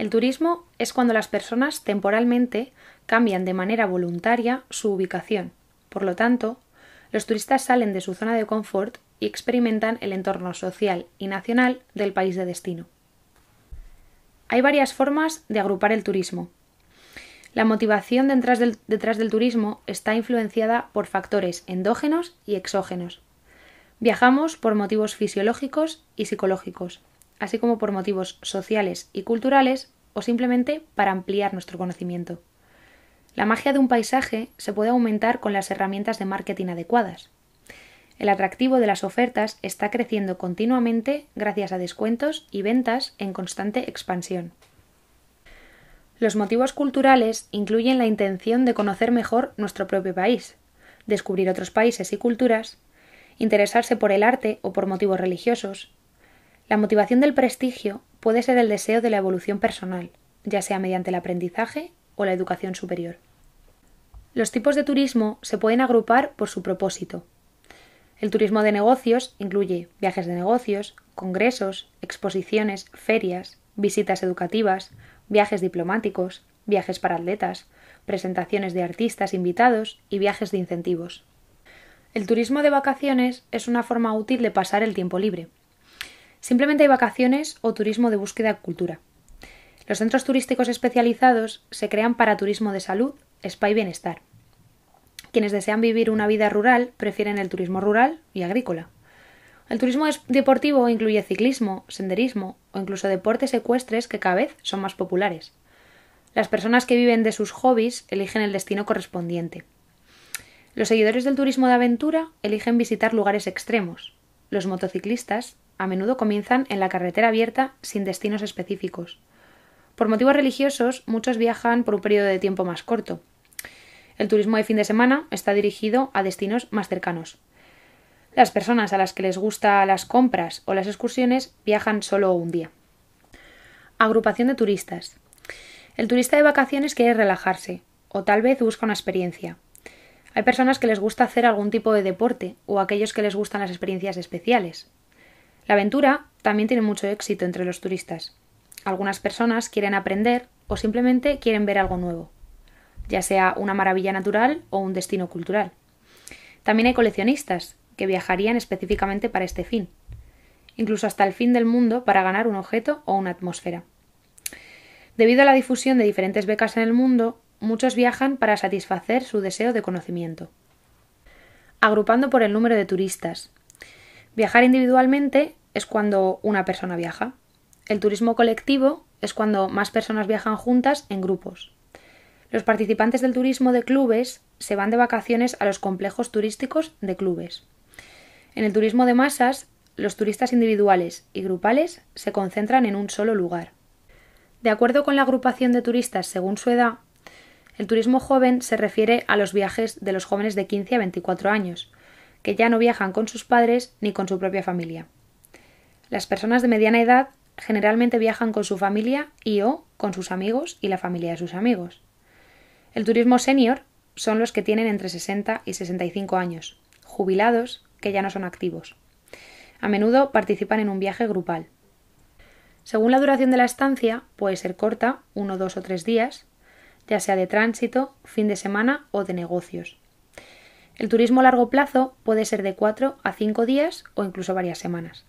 El turismo es cuando las personas temporalmente cambian de manera voluntaria su ubicación. Por lo tanto, los turistas salen de su zona de confort y experimentan el entorno social y nacional del país de destino. Hay varias formas de agrupar el turismo. La motivación detrás del, turismo está influenciada por factores endógenos y exógenos. Viajamos por motivos fisiológicos y psicológicos así como por motivos sociales y culturales o simplemente para ampliar nuestro conocimiento. La magia de un paisaje se puede aumentar con las herramientas de marketing adecuadas. El atractivo de las ofertas está creciendo continuamente gracias a descuentos y ventas en constante expansión. Los motivos culturales incluyen la intención de conocer mejor nuestro propio país, descubrir otros países y culturas, interesarse por el arte o por motivos religiosos, la motivación del prestigio puede ser el deseo de la evolución personal, ya sea mediante el aprendizaje o la educación superior. Los tipos de turismo se pueden agrupar por su propósito. El turismo de negocios incluye viajes de negocios, congresos, exposiciones, ferias, visitas educativas, viajes diplomáticos, viajes para atletas, presentaciones de artistas invitados y viajes de incentivos. El turismo de vacaciones es una forma útil de pasar el tiempo libre. Simplemente hay vacaciones o turismo de búsqueda de cultura. Los centros turísticos especializados se crean para turismo de salud, spa y bienestar. Quienes desean vivir una vida rural prefieren el turismo rural y agrícola. El turismo deportivo e incluye ciclismo, senderismo o incluso deportes ecuestres que cada vez son más populares. Las personas que viven de sus hobbies eligen el destino correspondiente. Los seguidores del turismo de aventura eligen visitar lugares extremos. Los motociclistas a menudo comienzan en la carretera abierta sin destinos específicos. Por motivos religiosos, muchos viajan por un periodo de tiempo más corto. El turismo de fin de semana está dirigido a destinos más cercanos. Las personas a las que les gusta las compras o las excursiones viajan solo un día. Agrupación de turistas. El turista de vacaciones quiere relajarse, o tal vez busca una experiencia. Hay personas que les gusta hacer algún tipo de deporte, o aquellos que les gustan las experiencias especiales, la aventura también tiene mucho éxito entre los turistas. Algunas personas quieren aprender o simplemente quieren ver algo nuevo, ya sea una maravilla natural o un destino cultural. También hay coleccionistas que viajarían específicamente para este fin, incluso hasta el fin del mundo para ganar un objeto o una atmósfera. Debido a la difusión de diferentes becas en el mundo, muchos viajan para satisfacer su deseo de conocimiento. Agrupando por el número de turistas, Viajar individualmente es cuando una persona viaja. El turismo colectivo es cuando más personas viajan juntas en grupos. Los participantes del turismo de clubes se van de vacaciones a los complejos turísticos de clubes. En el turismo de masas, los turistas individuales y grupales se concentran en un solo lugar. De acuerdo con la agrupación de turistas según su edad, el turismo joven se refiere a los viajes de los jóvenes de 15 a 24 años, que ya no viajan con sus padres ni con su propia familia. Las personas de mediana edad generalmente viajan con su familia y o con sus amigos y la familia de sus amigos. El turismo senior son los que tienen entre 60 y 65 años, jubilados que ya no son activos. A menudo participan en un viaje grupal. Según la duración de la estancia, puede ser corta, uno, dos o tres días, ya sea de tránsito, fin de semana o de negocios. El turismo a largo plazo puede ser de 4 a 5 días o incluso varias semanas.